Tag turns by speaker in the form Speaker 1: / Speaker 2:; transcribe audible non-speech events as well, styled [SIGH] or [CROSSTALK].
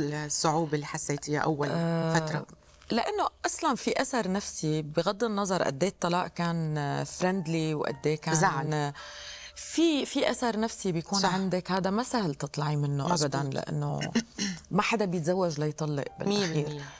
Speaker 1: الصعوبه اللي حسيتيها اول آه فتره
Speaker 2: لانه اصلا في اثر نفسي بغض النظر قد ايه الطلاق كان فريندلي وقد ايه كان زعل. في في اثر نفسي بيكون صح. عندك هذا ما سهل تطلعي منه مزبوط. ابدا لانه [LAUGHS] ما حدا بيتزوج ليطلق بالاخير